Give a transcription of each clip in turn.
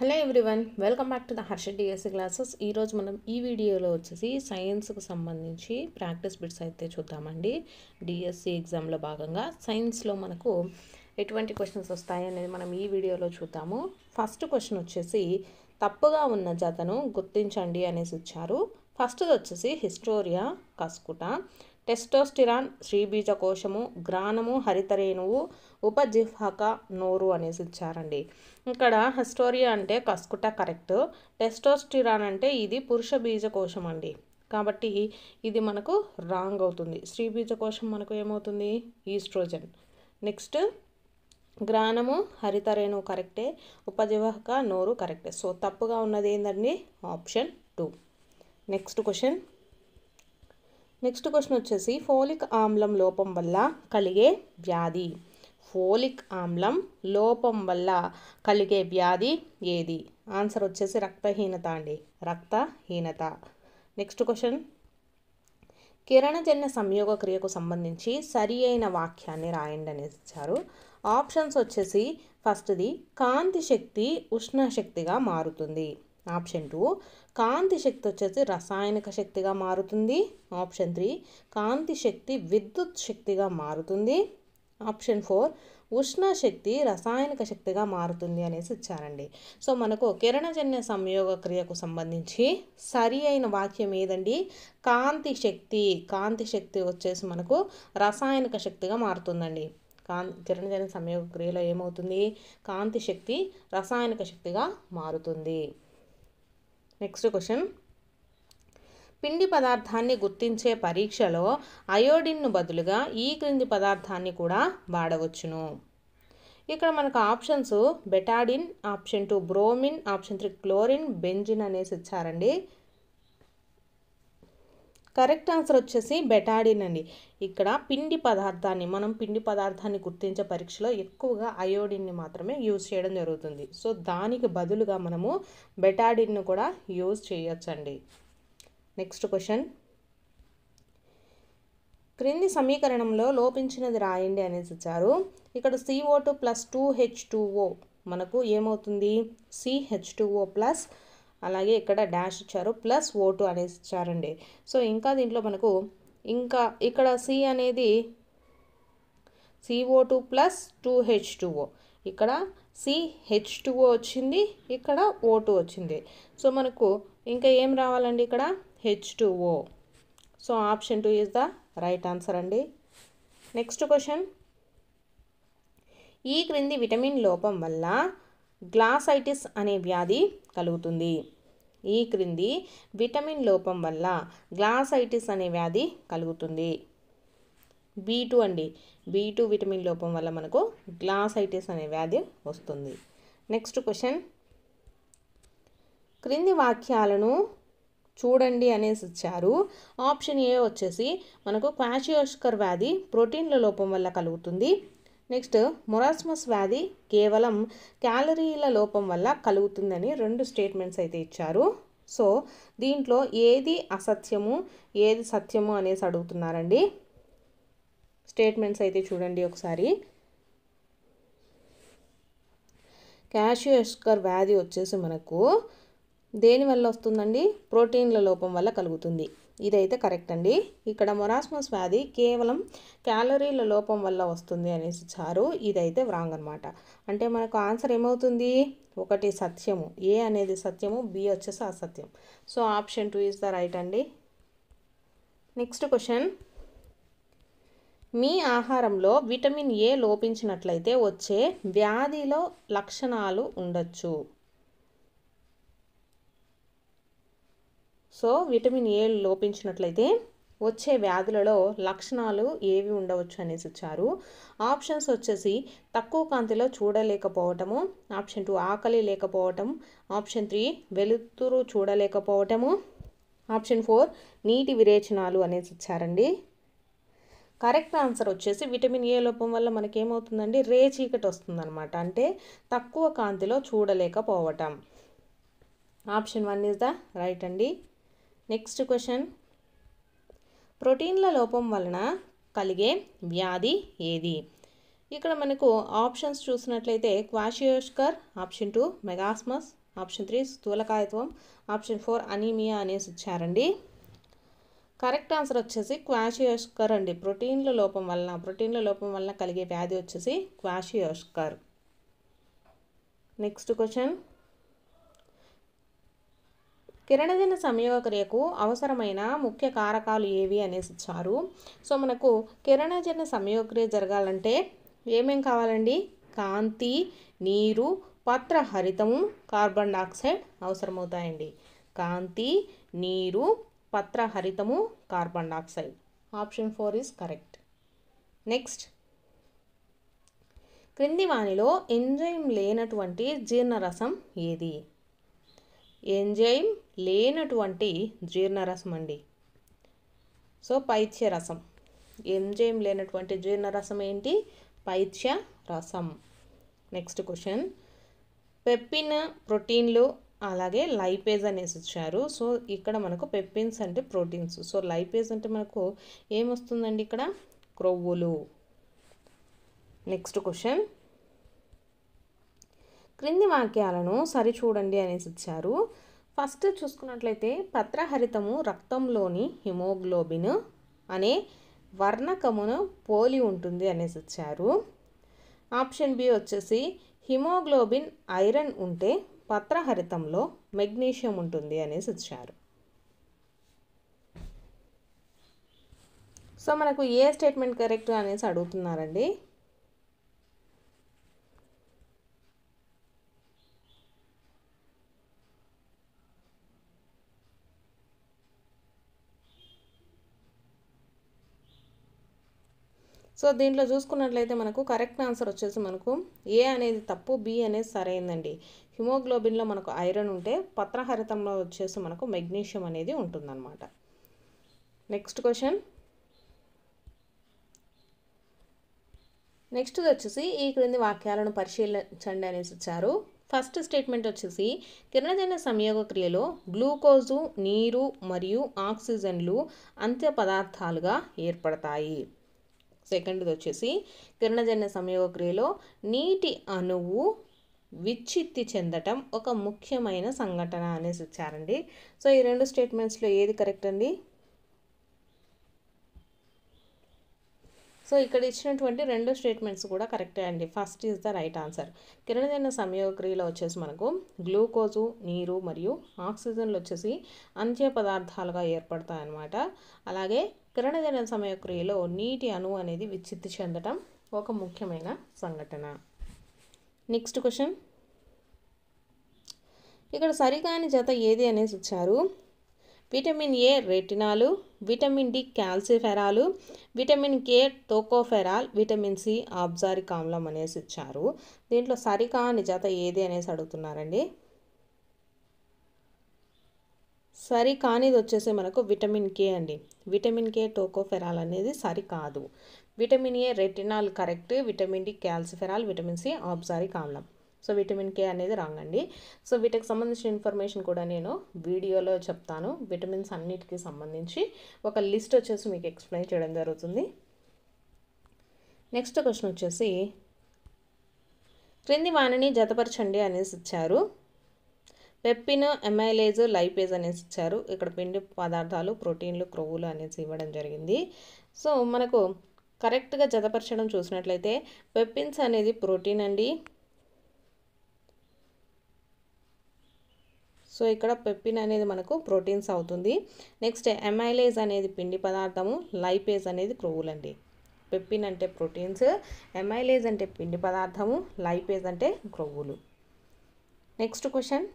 hello everyone welcome back to the Harsha DSC classes ఈరోజు మనం ఈ వీడియోలో వచ్చేసి సైన్స్కు సంబంధించి ప్రాక్టీస్ బిట్స్ అయితే చూద్దామండి డిఎస్సి ఎగ్జామ్లో భాగంగా సైన్స్లో మనకు ఎటువంటి క్వశ్చన్స్ వస్తాయనేది మనం ఈ వీడియోలో చూద్దాము ఫస్ట్ క్వశ్చన్ వచ్చేసి తప్పుగా ఉన్న జతను గుర్తించండి అనేసి ఇచ్చారు ఫస్ట్ది వచ్చేసి హిస్టోరియా కస్కుట టెస్టోస్టిరాన్ శ్రీబీజ కోశము గ్రానము హరితరేణువు ఉపజిహక నోరు అనేసి ఇచ్చారండి ఇక్కడ హెస్టోరియా అంటే కస్కుట కరెక్ట్ టెస్టోస్టిరాన్ అంటే ఇది పురుష బీజ కోశం అండి కాబట్టి ఇది మనకు రాంగ్ అవుతుంది శ్రీబీజ కోశం మనకు ఏమవుతుంది ఈస్ట్రోజన్ నెక్స్ట్ గ్రానము హరితరేణువు కరెక్టే ఉపజీవక నోరు కరెక్టే సో తప్పుగా ఉన్నది ఏంటండి option two next question next question వచ్చేసి ఫోలిక్ ఆమ్లం లోపం వల్ల కలిగే వ్యాధి ఫోలిక్ ఆమ్లం లోపం వల్ల కలిగే వ్యాధి ఏది ఆన్సర్ వచ్చేసి రక్తహీనత అండి రక్తహీనత నెక్స్ట్ క్వశ్చన్ కిరణజన్య సంయోగ క్రియకు సంబంధించి సరి అయిన వాక్యాన్ని రాయండి అని ఇచ్చారు ఆప్షన్స్ వచ్చేసి ఫస్ట్ది కాంతి శక్తి ఉష్ణ శక్తిగా మారుతుంది ఆప్షన్ టూ కాంతి శక్తి వచ్చేసి రసాయనిక శక్తిగా మారుతుంది ఆప్షన్ త్రీ కాంతి శక్తి విద్యుత్ శక్తిగా మారుతుంది ఆప్షన్ ఫోర్ ఉష్ణ శక్తి రసాయనిక శక్తిగా మారుతుంది అనేసి ఇచ్చారండి సో మనకు కిరణజన్య సంయోగ క్రియకు సంబంధించి సరి అయిన వాక్యం ఏదండి కాంతి శక్తి కాంతి శక్తి వచ్చేసి మనకు రసాయనిక శక్తిగా మారుతుందండి కా కిరణజన్య సంయోగ క్రియలో ఏమవుతుంది కాంతి శక్తి రసాయనిక శక్తిగా మారుతుంది నెక్స్ట్ క్వశ్చన్ పిండి పదార్థాన్ని గుర్తించే పరీక్షలో అయోడిన్ను బదులుగా ఈ క్రింది పదార్థాన్ని కూడా వాడవచ్చును ఇక్కడ మనకు options betadine option two bromine option three chlorine benzene అనేసి ఇచ్చారండి కరెక్ట్ ఆన్సర్ వచ్చేసి బెటాడిన్ అండి ఇక్కడ పిండి పదార్థాన్ని మనం పిండి పదార్థాన్ని గుర్తించే పరీక్షలో ఎక్కువగా అయోడిన్ని మాత్రమే యూజ్ చేయడం జరుగుతుంది సో దానికి బదులుగా మనము బెటాడిన్ను కూడా యూజ్ చేయొచ్చండి నెక్స్ట్ క్వశ్చన్ క్రింది సమీకరణంలో లోపించినది రాయండి అనేసి ఇచ్చారు ఇక్కడ CO two plus two H two O మనకు ఏమవుతుంది సిహెచ్ టూ ఓ ప్లస్ అలాగే ఇక్కడ డాష్ ఇచ్చారు ప్లస్ ఓటు అనేసి ఇచ్చారండి సో ఇంకా దీంట్లో మనకు ఇంకా ఇక్కడ సి అనేది CO two plus two H two O ఇక్కడ సి హెచ్ టూ ఓ వచ్చింది ఇక్కడ ఓ టూ వచ్చింది సో మనకు ఇంకా ఏం రావాలండి ఇక్కడ H two O so option two is the right answer అండి నెక్స్ట్ క్వశ్చన్ ఈ క్రింది విటమిన్ లోపం వల్ల గ్లాసైటిస్ అనే వ్యాధి కలుగుతుంది ఈ క్రింది విటమిన్ లోపం వల్ల గ్లాసైటిస్ అనే వ్యాధి కలుగుతుంది బీ టూ అండి బీ టూ విటమిన్ లోపం వల్ల మనకు గ్లాసైటిస్ అనే వ్యాధి వస్తుంది నెక్స్ట్ క్వశ్చన్ క్రింది వాక్యాలను చూడండి అనేసి ఇచ్చారు ఆప్షన్ ఏ వచ్చేసి మనకు క్వాషియోస్కర్ వ్యాధి ప్రోటీన్ల లోపం వల్ల కలుగుతుంది నెక్స్ట్ మొరాస్మస్ వ్యాధి కేవలం క్యాలరీల లోపం వల్ల కలుగుతుందని రెండు స్టేట్మెంట్స్ అయితే ఇచ్చారు సో దీంట్లో ఏది అసత్యము ఏది సత్యము అనేసి అడుగుతున్నారండి స్టేట్మెంట్స్ అయితే చూడండి ఒకసారి క్యాషియోస్కర్ వ్యాధి వచ్చేసి మనకు దేనివల్ల వస్తుందండి ప్రోటీన్ల లోపం వల్ల కలుగుతుంది ఇదైతే కరెక్ట్ అండి ఇక్కడ మొరాస్మస్ వ్యాధి కేవలం క్యాలరీల లోపం వల్ల వస్తుంది అనేసి చారు ఇదైతే వ్రాంగ్ అనమాట అంటే మనకు ఆన్సర్ ఏమవుతుంది ఒకటి సత్యము ఏ అనేది సత్యము బి వచ్చేసి అసత్యం so option two is the right అండి నెక్స్ట్ క్వశ్చన్ మీ ఆహారంలో విటమిన్ ఏ లోపించినట్లయితే వచ్చే వ్యాధిలో లక్షణాలు ఉండొచ్చు సో విటమిన్ ఏ లోపించినట్లయితే వచ్చే వ్యాధులలో లక్షణాలు ఏవి ఉండవచ్చు అనేసి ఇచ్చారు ఆప్షన్స్ వచ్చేసి తక్కువ కాంతిలో చూడలేకపోవటము ఆప్షన్ టూ ఆకలి లేకపోవటం ఆప్షన్ త్రీ వెలుతురు చూడలేకపోవటము ఆప్షన్ ఫోర్ నీటి విరేచనాలు అనేసి ఇచ్చారండి కరెక్ట్ ఆన్సర్ వచ్చేసి విటమిన్ ఏ లోపం వల్ల మనకేమవుతుందండి రే చీకటి వస్తుందన్నమాట అంటే తక్కువ కాంతిలో చూడలేకపోవటం option one is the right అండి నెక్స్ట్ క్వశ్చన్ ప్రోటీన్ల లోపం వలన కలిగే వ్యాధి ఏది ఇక్కడ మనకు ఆప్షన్స్ చూసినట్లయితే kwashiorkor option two marasmus option three స్థూలకాయత్వం ఆప్షన్ ఫోర్ అనీమియా అనేసి ఇచ్చారండి కరెక్ట్ ఆన్సర్ వచ్చేసి క్వాషియోష్కర్ అండి ప్రోటీన్ల లోపం వలన ప్రోటీన్ల లోపం వలన కలిగే వ్యాధి వచ్చేసి క్వాషియోష్కర్ నెక్స్ట్ క్వశ్చన్ కిరణజన సంయోగక్రియకు అవసరమైన ముఖ్య కారకాలు ఏవి అనేసి ఇచ్చారు సో మనకు కిరణజన సంయోగక్రియ జరగాలంటే ఏమేం కావాలండి కాంతి నీరు పత్ర హరితము కార్బన్ డైఆక్సైడ్ అవసరమవుతాయండి కాంతి నీరు పత్ర హరితము carbon dioxide option four is correct next క్రింది వానిలో ఎంజైమ్ లేనటువంటి జీర్ణరసం ఏది ఎంజైమ్ లేనటువంటి జీర్ణరసం అండి సో పైత్య రసం ఎంజైమ్ లేనటువంటి జీర్ణరసం ఏంటి పైత్య రసం నెక్స్ట్ క్వశ్చన్ పెప్పిన ప్రోటీన్లు అలాగే లైపేజ్ అనేసి ఇచ్చారు సో ఇక్కడ మనకు పెప్పిన్స్ అంటే ప్రోటీన్స్ సో లైపేజ్ అంటే మనకు ఏమొస్తుందండి ఇక్కడ క్రొవ్వులు నెక్స్ట్ క్వశ్చన్ క్రింది వాక్యాలను సరిచూడండి అనేసి ఇచ్చారు ఫస్ట్ చూసుకున్నట్లయితే పత్రహరితము రక్తంలోని హిమోగ్లోబిన్ అనే వర్ణకమును పోలి ఉంటుంది అనేసి ఇచ్చారు ఆప్షన్ బి వచ్చేసి హిమోగ్లోబిన్ ఐరన్ ఉంటే పత్రహరితంలో మెగ్నీషియం ఉంటుంది అనేసి ఇచ్చారు సో మనకు ఏ స్టేట్మెంట్ కరెక్ట్ అనేసి అడుగుతున్నారండి సో దీంట్లో చూసుకున్నట్లయితే మనకు కరెక్ట్ ఆన్సర్ వచ్చేసి మనకు ఏ అనేది తప్పు బి అనేది సరైందండి హిమోగ్లోబిన్లో మనకు ఐరన్ ఉంటే పత్రహరితంలో వచ్చేసి మనకు మెగ్నీషియం అనేది ఉంటుందన్నమాట నెక్స్ట్ క్వశ్చన్ నెక్స్ట్ది వచ్చేసి ఈ క్రింది వాక్యాలను పరిశీలించండి అనేసి ఇచ్చారు ఫస్ట్ స్టేట్మెంట్ వచ్చేసి కిరణజన్య సంయోగ క్రియలో గ్లూకోజు నీరు మరియు ఆక్సిజన్లు అంత్య పదార్థాలుగా ఏర్పడతాయి సెకండ్ది వచ్చేసి కిరణజన్య క్రియలో నీటి అణువు విచ్చిత్తి చెందటం ఒక ముఖ్యమైన సంఘటన అనేసి ఇచ్చారండి సో ఈ రెండు స్టేట్మెంట్స్లో ఏది కరెక్ట్ అండి సో ఇక్కడ ఇచ్చినటువంటి రెండు స్టేట్మెంట్స్ కూడా కరెక్టే అండి first is the right answer కిరణజన సమయోక్రియలో వచ్చేసి మనకు గ్లూకోజు నీరు మరియు ఆక్సిజన్లు వచ్చేసి అంత్య పదార్థాలుగా ఏర్పడతాయన్నమాట అలాగే కిరణజన సమయక్రియలో నీటి అణువు అనేది విచ్ఛిత్తి చెందటం ఒక ముఖ్యమైన సంఘటన నెక్స్ట్ క్వశ్చన్ ఇక్కడ సరికాని జత ఏది అనేసి ఇచ్చారు vitamin A retinol vitamin D calciferol vitamin K tocopherol vitamin C ఆబ్జారిక్ ఆమ్లం అనేసి ఇచ్చారు దీంట్లో సరికా నిజత ఏది అనేసి అడుగుతున్నారండి సరి కానిది వచ్చేసి మనకు విటమిన్ కే అండి విటమిన్ కే టోకోఫెరాల్ అనేది సరి కాదు vitamin A retinol correct vitamin D calciferol vitamin C ఆబ్జారిక్ ఆమ్లం సో విటమిన్ కే అనేది రాంగండి సో వీటికి సంబంధించిన ఇన్ఫర్మేషన్ కూడా నేను వీడియోలో చెప్తాను విటమిన్స్ అన్నిటికి సంబంధించి ఒక లిస్ట్ వచ్చేసి మీకు ఎక్స్ప్లెయిన్ చేయడం జరుగుతుంది నెక్స్ట్ క్వశ్చన్ వచ్చేసి క్రింది వాణిని జతపరచండి అనేసి ఇచ్చారు పెప్పిన్ ఎమైలేజ్ లైపేజ్ అనేసి ఇచ్చారు ఇక్కడ పిండి పదార్థాలు ప్రోటీన్లు క్రొవ్వులు అనేసి ఇవ్వడం జరిగింది సో మనకు కరెక్ట్గా జతపరచడం చూసినట్లయితే పెప్పిన్స్ అనేది ప్రోటీన్ అండి సో ఇక్కడ పెప్పిన్ అనేది మనకు ప్రోటీన్స్ అవుతుంది నెక్స్ట్ ఎమైలేజ్ అనేది పిండి పదార్థము లైపేజ్ అనేది క్రొవ్వులు అండి పెప్పిన్ అంటే ప్రోటీన్స్ ఎమైలేజ్ అంటే పిండి పదార్థము లైపేజ్ అంటే క్రొవ్వులు నెక్స్ట్ క్వశ్చన్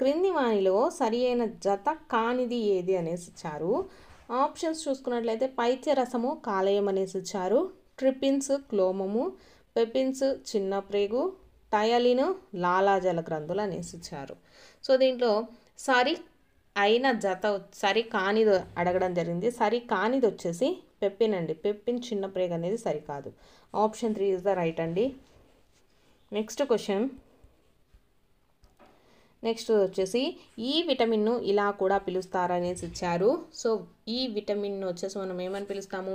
క్రింది వాణిలో సరి అయిన జత కానిది ఏది అనేసి ఇచ్చారు ఆప్షన్స్ చూసుకున్నట్లయితే పైత్య రసము కాలేయం అనేసి ఇచ్చారు ట్రిపిన్స్ క్లోమము పెపిన్స్ చిన్న ప్రేగు థయాలిన్ లాలాజల గ్రంథులు అనేసి ఇచ్చారు సో దీంట్లో సరి అయిన జత సరి కానిది అడగడం జరిగింది సరి కానిది వచ్చేసి పెప్పిన్ అండి పెప్పిన్ చిన్న ప్రేగ్ అనేది సరికాదు option three is the right అండి నెక్స్ట్ క్వశ్చన్ నెక్స్ట్ వచ్చేసి ఈ విటమిన్ను ఇలా కూడా పిలుస్తారనేసి ఇచ్చారు సో ఈ విటమిన్ వచ్చేసి మనం ఏమని పిలుస్తాము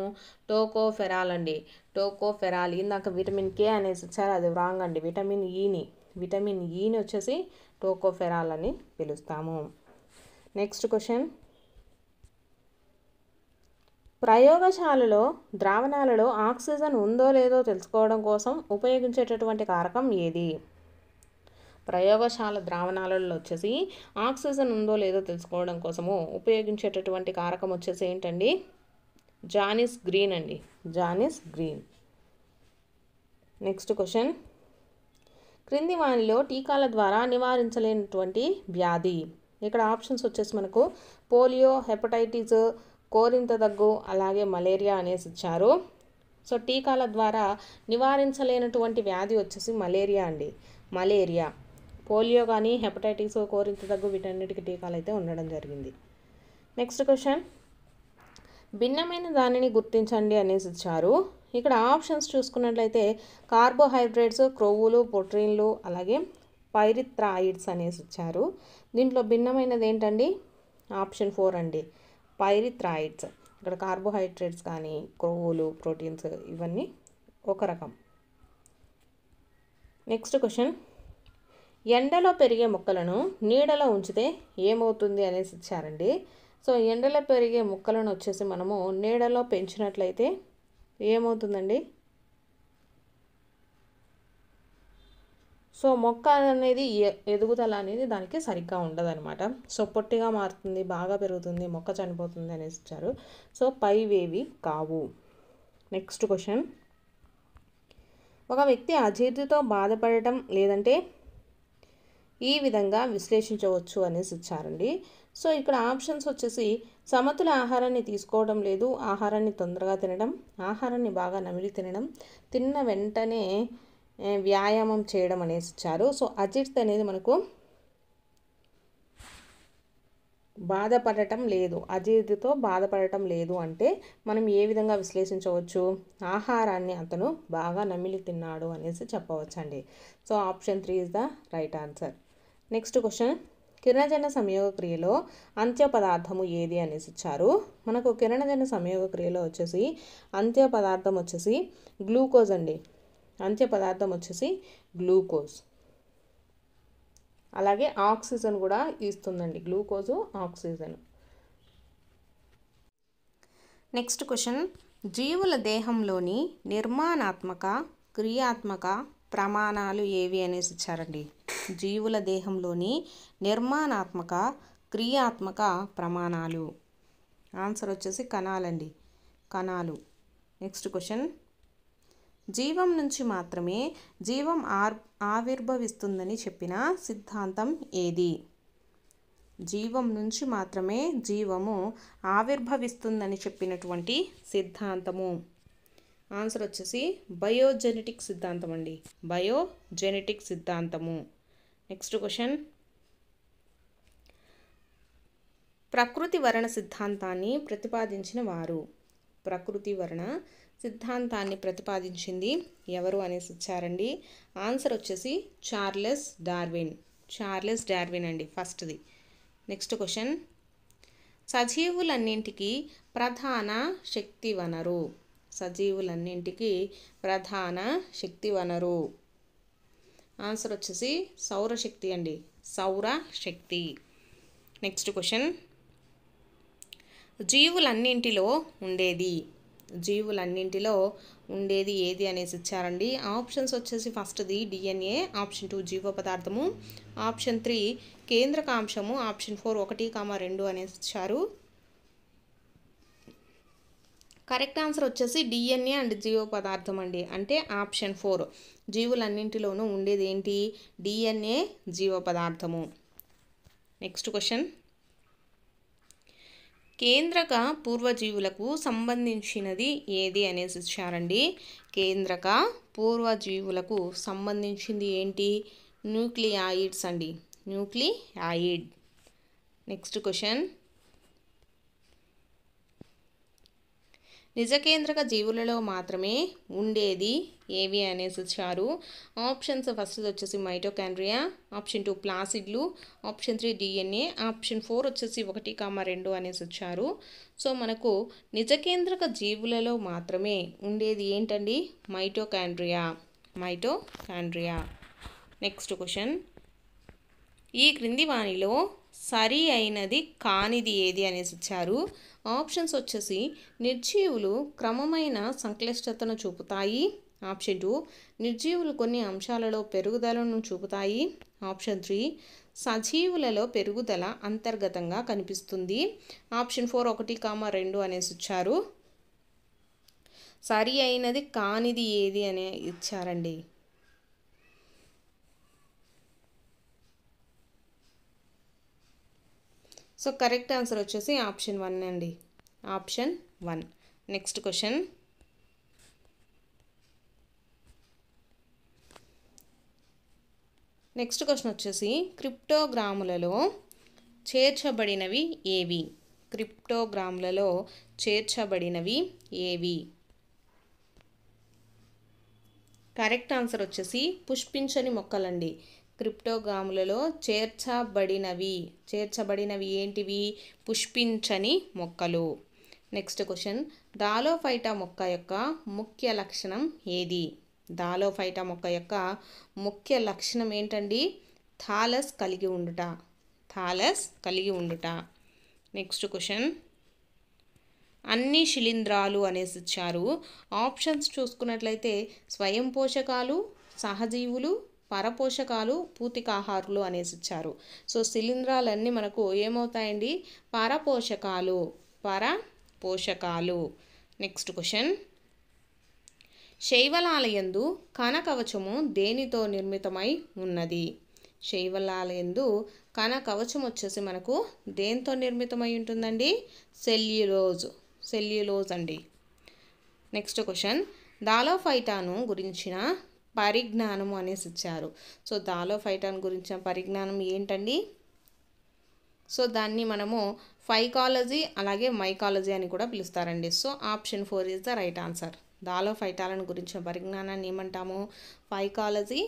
టోకోఫెరాల్ అండి టోకోఫెరాల్ ఇందాక విటమిన్ కే అనేసి ఇచ్చారు అది రాంగ్ అండి విటమిన్ ఈని విటమిన్ ఈని వచ్చేసి టోకోఫెరాల్ అని పిలుస్తాము నెక్స్ట్ క్వశ్చన్ ప్రయోగశాలలో ద్రావణాలలో ఆక్సిజన్ ఉందో లేదో తెలుసుకోవడం కోసం ఉపయోగించేటటువంటి కారకం ఏది ప్రయోగశాల ద్రావణాలలో వచ్చేసి ఆక్సిజన్ ఉందో లేదో తెలుసుకోవడం కోసము ఉపయోగించేటటువంటి కారకం వచ్చేసి ఏంటండి జానిస్ గ్రీన్ అండి జానిస్ గ్రీన్ నెక్స్ట్ క్వశ్చన్ క్రింది వానిలో టీకాల ద్వారా నివారించలేనటువంటి వ్యాధి ఇక్కడ ఆప్షన్స్ వచ్చేసి మనకు పోలియో హెపటైటిస్ కోరింత దగ్గు అలాగే మలేరియా అనేసి ఇచ్చారు సో టీకాల ద్వారా నివారించలేనటువంటి వ్యాధి వచ్చేసి మలేరియా అండి మలేరియా పోలియో కానీ హెపటైటిస్ కోరింత దగ్గు వీటన్నిటికీ టీకాలు అయితే ఉండడం జరిగింది నెక్స్ట్ క్వశ్చన్ భిన్నమైన దానిని గుర్తించండి అనేసి ఇచ్చారు ఇక్కడ ఆప్షన్స్ చూసుకున్నట్లయితే కార్బోహైడ్రేట్స్ క్రొవ్వులు ప్రోటీన్లు అలాగే పైరిథ్రాయిడ్స్ అనేసి ఇచ్చారు దీంట్లో భిన్నమైనది ఏంటండి ఆప్షన్ ఫోర్ అండి పైరిథ్రాయిడ్స్ ఇక్కడ కార్బోహైడ్రేట్స్ కానీ క్రొవ్వులు ప్రోటీన్స్ ఇవన్నీ ఒక రకం నెక్స్ట్ క్వశ్చన్ ఎండలో పెరిగే మొక్కలను నీడలో ఉంచితే ఏమవుతుంది అనేసి ఇచ్చారండి సో ఎండలో పెరిగే మొక్కలను వచ్చేసి మనము నీడలో పెంచినట్లయితే ఏమవుతుందండి సో మొక్క అనేది ఎదుగుదల అనేది దానికి సరిగ్గా ఉండదనమాట సో పొట్టిగా మారుతుంది బాగా పెరుగుతుంది మొక్క చనిపోతుంది అనేసి ఇచ్చారు సో పైవేవి కావు నెక్స్ట్ క్వశ్చన్ ఒక వ్యక్తి అజీర్తితో బాధపడటం లేదంటే ఈ విధంగా విశ్లేషించవచ్చు అనేసి ఇచ్చారండి సో ఇక్కడ ఆప్షన్స్ వచ్చేసి సమతుల ఆహారాన్ని తీసుకోవడం లేదు ఆహారాన్ని తొందరగా తినడం ఆహారాన్ని బాగా నమిలి తినడం తిన్న వెంటనే వ్యాయామం చేయడం అనేసి ఇచ్చారు సో అజిత్ అనేది మనకు బాధపడటం లేదు అజీర్తితో బాధపడటం లేదు అంటే మనం ఏ విధంగా విశ్లేషించవచ్చు ఆహారాన్ని అతను బాగా నమిలి తిన్నాడు అనేసి చెప్పవచ్చండి so option three is the right answer next question కిరణజన సంయోగ క్రియలో అంత్య పదార్థము ఏది అనేసి ఇచ్చారు మనకు కిరణజన సంయోగ క్రియలో వచ్చేసి అంత్య పదార్థం వచ్చేసి గ్లూకోజ్ అండి అంత్య పదార్థం వచ్చేసి గ్లూకోజ్ అలాగే ఆక్సిజన్ కూడా ఇస్తుందండి గ్లూకోజు ఆక్సిజన్ నెక్స్ట్ క్వశ్చన్ జీవుల దేహంలోని నిర్మాణాత్మక క్రియాత్మక ప్రమాణాలు ఏవి అనేసి ఇచ్చారండి జీవుల దేహంలోని నిర్మాణాత్మక క్రియాత్మక ప్రమాణాలు ఆన్సర్ వచ్చేసి కణాలండి కణాలు నెక్స్ట్ క్వశ్చన్ జీవం నుంచి మాత్రమే జీవం ఆర్ ఆవిర్భవిస్తుందని చెప్పిన సిద్ధాంతం ఏది జీవం నుంచి మాత్రమే జీవము ఆవిర్భవిస్తుందని చెప్పినటువంటి సిద్ధాంతము ఆన్సర్ వచ్చేసి బయోజెనెటిక్ సిద్ధాంతం అండి బయోజెనెటిక్ సిద్ధాంతము నెక్స్ట్ క్వశ్చన్ ప్రకృతి వరణ సిద్ధాంతాన్ని ప్రతిపాదించిన వారు ప్రకృతి వరణ సిద్ధాంతాన్ని ప్రతిపాదించింది ఎవరు అనేసి ఇచ్చారండి ఆన్సర్ వచ్చేసి చార్లెస్ డార్విన్ చార్లెస్ డార్విన్ అండి ఫస్ట్ది నెక్స్ట్ క్వశ్చన్ సజీవులన్నింటికీ ప్రధాన శక్తి వనరు సజీవులన్నింటికి ప్రధాన శక్తి వనరు ఆన్సర్ వచ్చేసి సౌరశక్తి అండి సౌర శక్తి నెక్స్ట్ క్వశ్చన్ జీవులన్నింటిలో ఉండేది జీవులన్నింటిలో ఉండేది ఏది అనేసి ఇచ్చారండి ఆప్షన్స్ వచ్చేసి ఫస్ట్ది డిఎన్ఏ ఆప్షన్ టూ జీవ పదార్థము ఆప్షన్ త్రీ కేంద్రకాంశము ఆప్షన్ ఫోర్ ఒకటి కామ రెండు అనేసి ఇచ్చారు కరెక్ట్ ఆన్సర్ వచ్చేసి డిఎన్ఏ అండ్ జీవ పదార్థం అండి అంటే ఆప్షన్ ఫోర్ జీవులన్నింటిలోనూ ఉండేది ఏంటి డిఎన్ఏ జీవ పదార్థము నెక్స్ట్ క్వశ్చన్ కేంద్రక పూర్వజీవులకు సంబంధించినది ఏది అనేసి ఇచ్చారండి కేంద్రక పూర్వజీవులకు సంబంధించింది ఏంటి న్యూక్లియాయిడ్స్ అండి న్యూక్లియాయిడ్ నెక్స్ట్ క్వశ్చన్ నిజకేంద్రక జీవులలో మాత్రమే ఉండేది ఏవి అనేసి వచ్చారు ఆప్షన్స్ ఫస్ట్ వచ్చేసి మైటోకాండ్రియా ఆప్షన్ టూ ప్లాసిడ్లు option three DNA option four వచ్చేసి ఒకటి కామా రెండు అనేసి వచ్చారు సో మనకు నిజకేంద్రక జీవులలో మాత్రమే ఉండేది ఏంటండి మైటోకాండ్రియా మైటోకాండ్రియా నెక్స్ట్ క్వశ్చన్ ఈ క్రింది వాణిలో సరి అయినది కానిది ఏది అనేసి ఇచ్చారు ఆప్షన్స్ వచ్చేసి నిర్జీవులు క్రమమైన సంక్లిష్టతను చూపుతాయి ఆప్షన్ టూ నిర్జీవులు కొన్ని అంశాలలో పెరుగుదలను చూపుతాయి ఆప్షన్ త్రీ సజీవులలో పెరుగుదల అంతర్గతంగా కనిపిస్తుంది ఆప్షన్ ఫోర్ ఒకటి కామ రెండు అనేసి ఇచ్చారు సరి అయినది కానిది ఏది అనే ఇచ్చారండి సో కరెక్ట్ ఆన్సర్ వచ్చేసి ఆప్షన్ వన్ అండి option one next question next question వచ్చేసి క్రిప్టోగ్రాములలో చేర్చబడినవి ఏవి క్రిప్టోగ్రాములలో చేర్చబడినవి ఏవి కరెక్ట్ ఆన్సర్ వచ్చేసి పుష్పించని మొక్కలండి క్రిప్టోగ్రాములలో చేర్చబడినవి చేర్చబడినవి ఏంటివి పుష్పించని మొక్కలు నెక్స్ట్ క్వశ్చన్ దాలోఫైటా మొక్క యొక్క ముఖ్య లక్షణం ఏది దాలోఫైటా మొక్క యొక్క ముఖ్య లక్షణం ఏంటండి థాలస్ కలిగి ఉండుట థాలస్ కలిగి ఉండుట నెక్స్ట్ క్వశ్చన్ అన్ని శిలీంధ్రాలు అనేసి ఇచ్చారు ఆప్షన్స్ చూసుకున్నట్లయితే స్వయం పోషకాలు సహజీవులు పరపోషకాలు పూతికాహారులు అనేసి ఇచ్చారు సో శిలీంధ్రాలన్నీ మనకు ఏమవుతాయండి పరపోషకాలు పరపోషకాలు నెక్స్ట్ క్వశ్చన్ శైవలాలయందు కనకవచము దేనితో నిర్మితమై ఉన్నది శైవలాలయందు కనకవచం వచ్చేసి మనకు దేంతో నిర్మితమై ఉంటుందండి సెల్యులోజ్ సెల్యులోజ్ అండి నెక్స్ట్ క్వశ్చన్ దాలోఫైటాను గురించిన పరిజ్ఞానము అనేసి ఇచ్చారు సో దాలో ఫైటాన్ గురించిన పరిజ్ఞానం ఏంటండి సో దాన్ని మనము ఫైకాలజీ అలాగే మైకాలజీ అని కూడా పిలుస్తారండి so option four is the right answer దాలో ఫైటాలను గురించిన పరిజ్ఞానాన్ని ఏమంటాము ఫైకాలజీ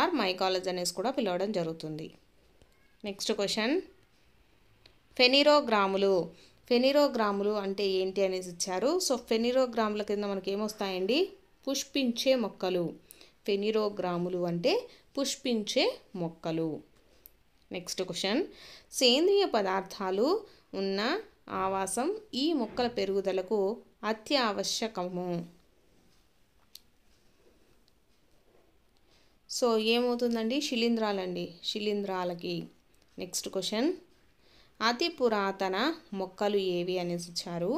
ఆర్ మైకాలజీ అనేసి కూడా పిలవడం జరుగుతుంది నెక్స్ట్ క్వశ్చన్ ఫెనిరోగ్రాములు ఫెనిరోగ్రాములు అంటే ఏంటి అనేసి ఇచ్చారు సో ఫెనిరోగ్రాముల కింద మనకి ఏమొస్తాయండి పుష్పించే మొక్కలు ఫెనిరోగ్రాములు అంటే పుష్పించే మొక్కలు నెక్స్ట్ క్వశ్చన్ సేంద్రియ పదార్థాలు ఉన్న ఆవాసం ఈ మొక్కల పెరుగుదలకు అత్యావశ్యకము సో ఏమవుతుందండి శిలీంధ్రాలండి శిలీంధ్రాలకి నెక్స్ట్ క్వశ్చన్ అతి పురాతన మొక్కలు ఏవి అనేసి ఇచ్చారు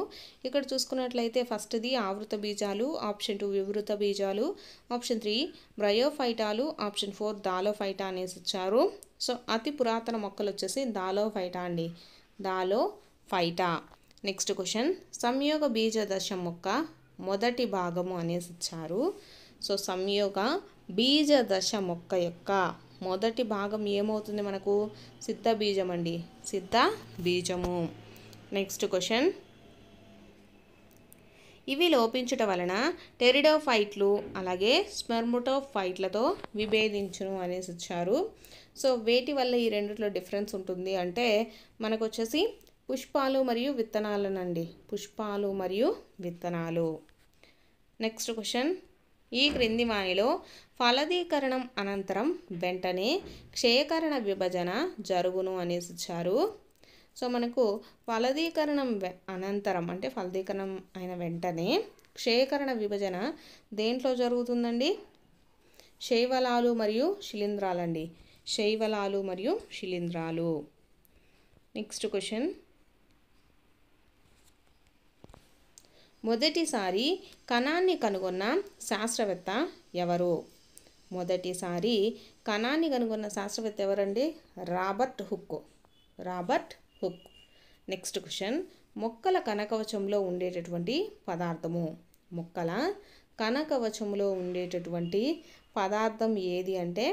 ఇక్కడ చూసుకున్నట్లయితే ఫస్ట్ది ఆవృత బీజాలు ఆప్షన్ టూ వివృత బీజాలు ఆప్షన్ త్రీ బ్రయోఫైటాలు ఆప్షన్ ఫోర్ దాలోఫైటా అనేసి ఇచ్చారు సో అతి పురాతన మొక్కలు వచ్చేసి దాలోఫైటా అండి దాలో ఫైటా నెక్స్ట్ క్వశ్చన్ సంయోగ బీజ దశ మొక్క మొదటి భాగము అనేసి ఇచ్చారు సో సంయోగ బీజ దశ మొక్క యొక్క మొదటి భాగం ఏమవుతుంది మనకు సిద్ధ బీజం అండి సిద్ధ బీజము నెక్స్ట్ క్వశ్చన్ ఇవి లోపించుట వలన టెరిడోఫైట్లు అలాగే స్మెర్ముటోఫైట్లతో విభేదించును అనేసి వచ్చారు సో వేటి వల్ల ఈ రెండిట్లో డిఫరెన్స్ ఉంటుంది అంటే మనకు వచ్చేసి పుష్పాలు మరియు విత్తనాలనండి పుష్పాలు మరియు విత్తనాలు నెక్స్ట్ క్వశ్చన్ ఈ క్రింది వాణిలో ఫలదీకరణం అనంతరం వెంటనే క్షయకరణ విభజన జరుగును అనేసి ఇచ్చారు సో మనకు ఫలదీకరణం అనంతరం అంటే ఫలదీకరణం అయిన వెంటనే క్షయకరణ విభజన దేంట్లో జరుగుతుందండి శైవలాలు మరియు శిలీంధ్రాలండి శైవలాలు మరియు శిలీంధ్రాలు నెక్స్ట్ క్వశ్చన్ మొదటిసారి కణాన్ని కనుగొన్న శాస్త్రవేత్త ఎవరు మొదటిసారి కణాన్ని కనుగొన్న శాస్త్రవేత్త ఎవరండి Robert Hooke Robert Hooke next question మొక్కల కనకవచంలో ఉండేటటువంటి పదార్థము మొక్కల కనకవచంలో ఉండేటటువంటి పదార్థం ఏది అంటే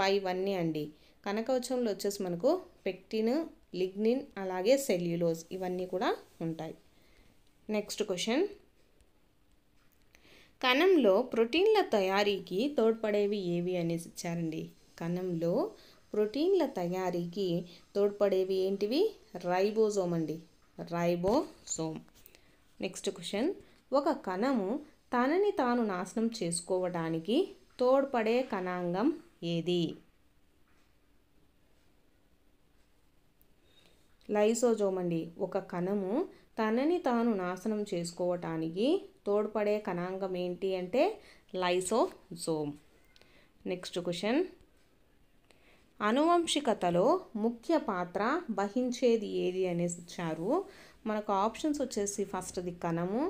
పైవన్నీ అండి కనకవచంలో వచ్చేసి మనకు పెక్టిన్ లిగ్నిన్ అలాగే సెల్యులోజ్ ఇవన్నీ కూడా ఉంటాయి నెక్స్ట్ క్వశ్చన్ కణంలో ప్రోటీన్ల తయారీకి తోడ్పడేవి ఏవి అనేసి ఇచ్చారండి కణంలో ప్రోటీన్ల తయారీకి తోడ్పడేవి ఏంటివి రైబోజోమ్ అండి రైబోజోమ్ నెక్స్ట్ క్వశ్చన్ ఒక కణము తనని తాను నాశనం చేసుకోవడానికి తోడ్పడే కణాంగం ఏది లైసోజోమ్ అండి ఒక కణము తనని తాను నాశనం చేసుకోవటానికి తోడ్పడే కణాంగం ఏంటి అంటే లైసోజోమ్ నెక్స్ట్ క్వశ్చన్ అనువంశికతలో ముఖ్య పాత్ర వహించేది ఏది అనేసి ఇచ్చారు మనకు ఆప్షన్స్ వచ్చేసి ఫస్ట్ది కణము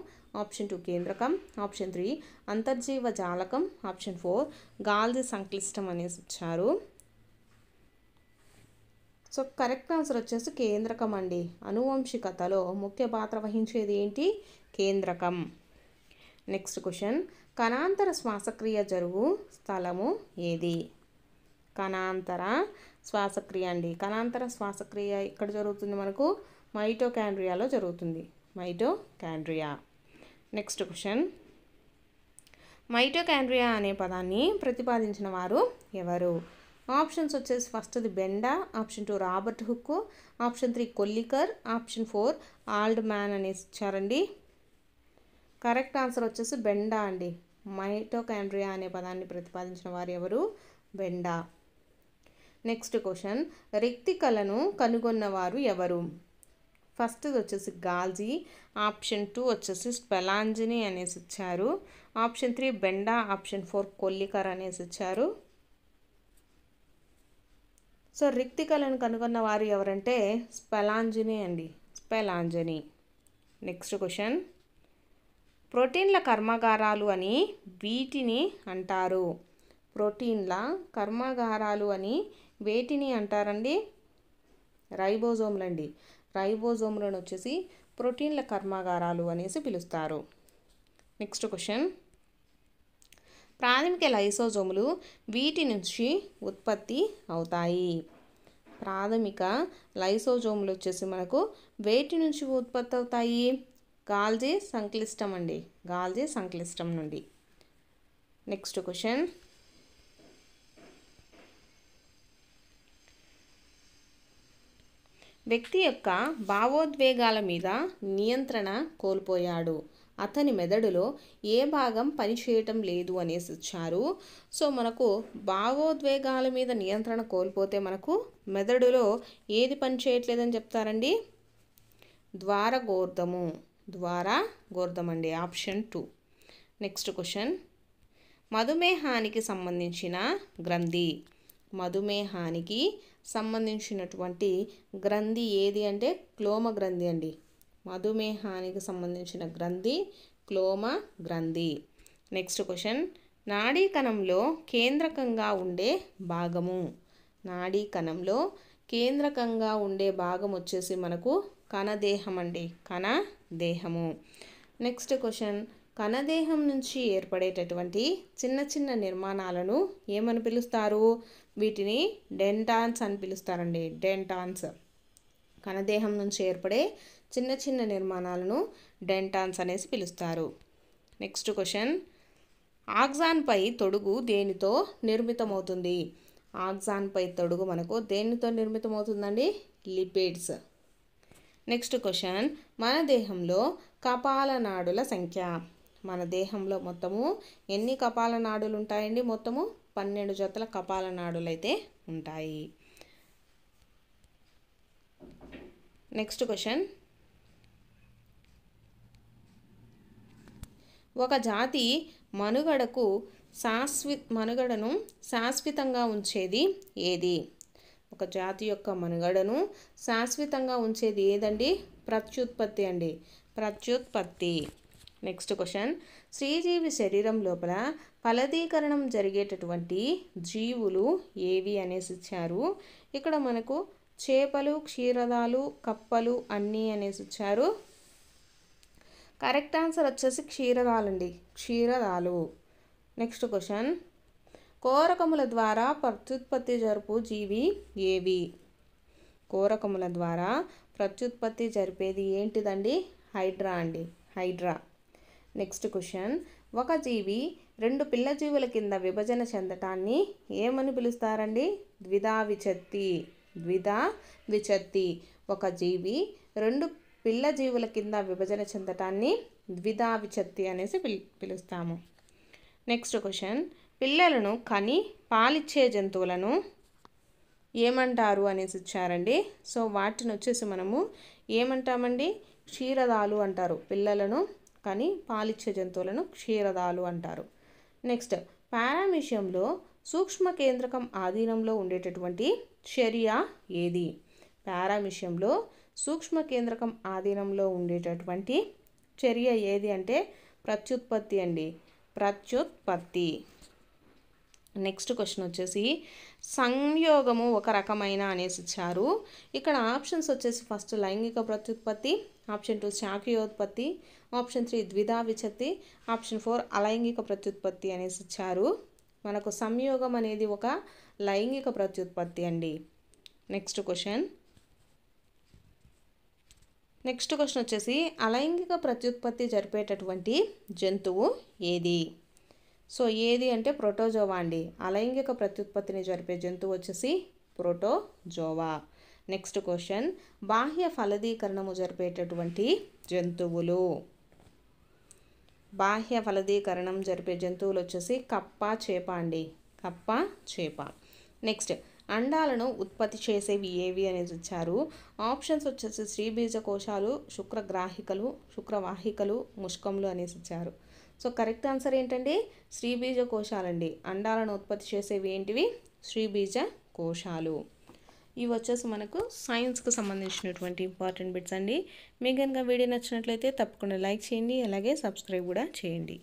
ఆప్షన్ టూ కేంద్రకం ఆప్షన్ త్రీ అంతర్జీవ జాలకం ఆప్షన్ ఫోర్ గాల్ది సంక్లిష్టం అనేసి ఇచ్చారు సో కరెక్ట్ ఆన్సర్ వచ్చేసి కేంద్రకం అండి అనువంశికతలో ముఖ్య పాత్ర వహించేది ఏంటి కేంద్రకం నెక్స్ట్ క్వశ్చన్ కణాంతర శ్వాసక్రియ జరుగు స్థలము ఏది కణాంతర శ్వాసక్రియ అండి కణాంతర శ్వాసక్రియ ఇక్కడ జరుగుతుంది మనకు మైటోకాండ్రియాలో జరుగుతుంది mitochondria next question mitochondria అనే పదాన్ని ప్రతిపాదించిన వారు ఎవరు ఆప్షన్స్ వచ్చేసి ఫస్ట్ది Benda option two Robert Hooke option three Kolliker option four Altmann అనేసి ఇచ్చారండి కరెక్ట్ ఆన్సర్ వచ్చేసి బెండా అండి మైటోకాండ్రియా అనే పదాన్ని ప్రతిపాదించిన వారు ఎవరు బెండా నెక్స్ట్ క్వశ్చన్ రిక్తికలను కనుగొన్నవారు ఎవరు ఫస్ట్ వచ్చేసి గాల్జీ ఆప్షన్ టూ వచ్చేసి స్పెలాంజిని అనేసి ఇచ్చారు option three Benda option four Kolliker అనేసి ఇచ్చారు సో రిక్తికలను కనుగొన్న వారు ఎవరంటే స్పెలాంజని అండి స్పెలాంజని నెక్స్ట్ క్వశ్చన్ ప్రోటీన్ల కర్మాగారాలు అని వీటిని అంటారు ప్రోటీన్ల కర్మాగారాలు అని వేటిని అంటారండి రైబోజోమ్లండి రైబోజోమ్లను వచ్చేసి ప్రోటీన్ల కర్మాగారాలు అనేసి పిలుస్తారు నెక్స్ట్ క్వశ్చన్ ప్రాథమిక లైసోజోములు వీటి నుంచి ఉత్పత్తి అవుతాయి ప్రాథమిక లైసోజోములు వచ్చేసి మనకు వేటి నుంచి ఉత్పత్తి అవుతాయి గాల్జీ సంక్లిష్టం అండి గాల్జీ సంక్లిష్టం నుండి నెక్స్ట్ క్వశ్చన్ వ్యక్తి యొక్క భావోద్వేగాల మీద నియంత్రణ కోల్పోయాడు అతని మెదడులో ఏ భాగం పనిచేయటం లేదు అనేసి ఇచ్చారు సో మనకు భావోద్వేగాల మీద నియంత్రణ కోల్పోతే మనకు మెదడులో ఏది పని చేయట్లేదని చెప్తారండి ద్వారగోర్ధము ద్వారా గోర్ధం అండి ఆప్షన్ టూ నెక్స్ట్ క్వశ్చన్ మధుమేహానికి సంబంధించిన గ్రంథి మధుమేహానికి సంబంధించినటువంటి గ్రంథి ఏది అంటే క్లోమ గ్రంథి అండి మధుమేహానికి సంబంధించిన గ్రంథి క్లోమ గ్రంథి నెక్స్ట్ క్వశ్చన్ నాడీ కణంలో కేంద్రకంగా ఉండే భాగము నాడీ కణంలో కేంద్రకంగా ఉండే భాగం వచ్చేసి మనకు కణదేహం అండి కణ దేహము నెక్స్ట్ క్వశ్చన్ కణదేహం నుంచి ఏర్పడేటటువంటి చిన్న చిన్న నిర్మాణాలను ఏమని పిలుస్తారు వీటిని డెంటాన్స్ అని పిలుస్తారండి డెంటాన్స్ కణదేహం నుంచి ఏర్పడే చిన్న చిన్న నిర్మాణాలను డెంటాన్స్ అనేసి పిలుస్తారు నెక్స్ట్ క్వశ్చన్ ఆక్సాన్పై తొడుగు దేనితో నిర్మితమవుతుంది ఆక్సాన్పై తొడుగు మనకు దేనితో నిర్మితమవుతుందండి లిపిడ్స్ నెక్స్ట్ క్వశ్చన్ మన దేహంలో కపాలనాడుల సంఖ్య మన దేహంలో మొత్తము ఎన్ని కపాలనాడులు ఉంటాయండి మొత్తము పన్నెండు జతల కపాలనాడులు అయితే ఉంటాయి నెక్స్ట్ క్వశ్చన్ ఒక జాతి మనుగడకు శాశ్వి మనుగడను శాశ్వతంగా ఉంచేది ఏది ఒక జాతి యొక్క మనుగడను శాశ్వతంగా ఉంచేది ఏదండి ప్రత్యుత్పత్తి అండి ప్రత్యుత్పత్తి నెక్స్ట్ క్వశ్చన్ శ్రీజీవి శరీరం లోపల ఫలదీకరణం జరిగేటటువంటి జీవులు ఏవి అనేసి ఇచ్చారు ఇక్కడ మనకు చేపలు క్షీరదాలు కప్పలు అన్నీ అనేసి ఇచ్చారు కరెక్ట్ ఆన్సర్ వచ్చేసి క్షీరదాలండి క్షీరరాలు నెక్స్ట్ క్వశ్చన్ కోరకముల ద్వారా ప్రత్యుత్పత్తి జరుపు జీవి ఏవి కోరకముల ద్వారా ప్రత్యుత్పత్తి జరిపేది ఏంటిదండి హైడ్రా అండి హైడ్రా నెక్స్ట్ క్వశ్చన్ ఒక జీవి రెండు పిల్ల జీవుల కింద విభజన చెందటాన్ని ఏమని పిలుస్తారండి ద్విధా విచత్తి ద్విధా విచత్తి ఒక జీవి రెండు పిల్ల జీవుల కింద విభజన చెందటాన్ని ద్విధా విచత్తి అనేసి పిలుస్తాము నెక్స్ట్ క్వశ్చన్ పిల్లలను కని పాలిచ్చే జంతువులను ఏమంటారు అనేసి ఇచ్చారండి సో వాటిని వచ్చేసి మనము ఏమంటామండి క్షీరదాలు అంటారు పిల్లలను కానీ పాలిచ్చే జంతువులను క్షీరదాలు అంటారు నెక్స్ట్ పారామిషియంలో సూక్ష్మ కేంద్రకం ఆధీనంలో ఉండేటటువంటి చర్య ఏది పారామిషియంలో సూక్ష్మ కేంద్రకం ఆధీనంలో ఉండేటటువంటి చర్య ఏది అంటే ప్రత్యుత్పత్తి అండి ప్రత్యుత్పత్తి నెక్స్ట్ క్వశ్చన్ వచ్చేసి సంయోగము ఒక రకమైన అనేసి ఇచ్చారు ఇక్కడ ఆప్షన్స్ వచ్చేసి ఫస్ట్ లైంగిక ప్రత్యుత్పత్తి ఆప్షన్ టూ శాఖీయోత్పత్తి ఆప్షన్ త్రీ ద్విధా విచత్తి ఆప్షన్ ఫోర్ అలైంగిక ప్రత్యుత్పత్తి అనేసి ఇచ్చారు మనకు సంయోగం అనేది ఒక లైంగిక ప్రత్యుత్పత్తి అండి నెక్స్ట్ క్వశ్చన్ నెక్స్ట్ క్వశ్చన్ వచ్చేసి అలైంగిక ప్రత్యుత్పత్తి జరిపేటటువంటి జంతువు ఏది సో ఏది అంటే ప్రోటోజోవా అండి అలైంగిక ప్రత్యుత్పత్తిని జరిపే జంతువు వచ్చేసి ప్రోటోజోవా నెక్స్ట్ క్వశ్చన్ బాహ్య ఫలదీకరణము జరిపేటటువంటి జంతువులు బాహ్య ఫలదీకరణం జరిపే జంతువులు వచ్చేసి కప్ప చేప అండి కప్ప చేప నెక్స్ట్ అండాలను ఉత్పత్తి చేసేవి ఏవి అనేది ఇచ్చారు ఆప్షన్స్ వచ్చేసి శ్రీబీజ కోశాలు శుక్రగ్రాహికలు శుక్రవాహికలు ముష్కములు అనేసి ఇచ్చారు సో కరెక్ట్ ఆన్సర్ ఏంటండి శ్రీబీజ కోశాలండి అండాలను ఉత్పత్తి చేసేవి ఏంటివి శ్రీబీజ కోశాలు ఇవి వచ్చేసి మనకు సైన్స్కు సంబంధించినటువంటి ఇంపార్టెంట్ బిట్స్ అండి మీకు కనుక వీడియో నచ్చినట్లయితే తప్పకుండా లైక్ చేయండి అలాగే సబ్స్క్రైబ్ కూడా చేయండి